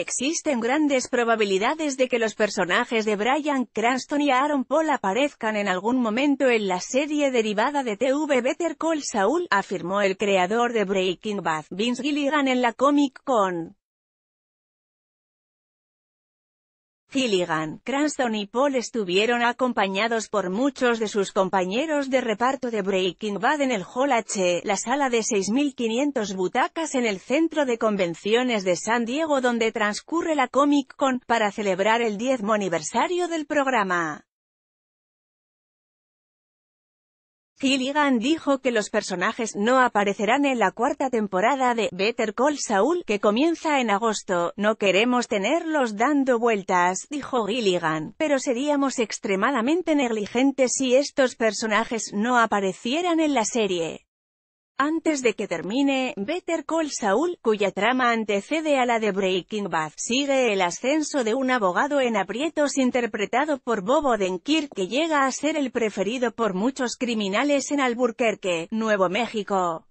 Existen grandes probabilidades de que los personajes de Brian Cranston y Aaron Paul aparezcan en algún momento en la serie derivada de TV Better Call Saul, afirmó el creador de Breaking Bad, Vince Gilligan en la Comic Con. Gilligan, Cranston y Paul estuvieron acompañados por muchos de sus compañeros de reparto de Breaking Bad en el Hall H, la sala de 6.500 butacas en el centro de convenciones de San Diego donde transcurre la Comic Con, para celebrar el décimo aniversario del programa. Gilligan dijo que los personajes no aparecerán en la cuarta temporada de Better Call Saul, que comienza en agosto. No queremos tenerlos dando vueltas, dijo Gilligan, pero seríamos extremadamente negligentes si estos personajes no aparecieran en la serie. Antes de que termine, Better Call Saul, cuya trama antecede a la de Breaking Bad, sigue el ascenso de un abogado en aprietos interpretado por Bobo Odenkirk que llega a ser el preferido por muchos criminales en Albuquerque, Nuevo México.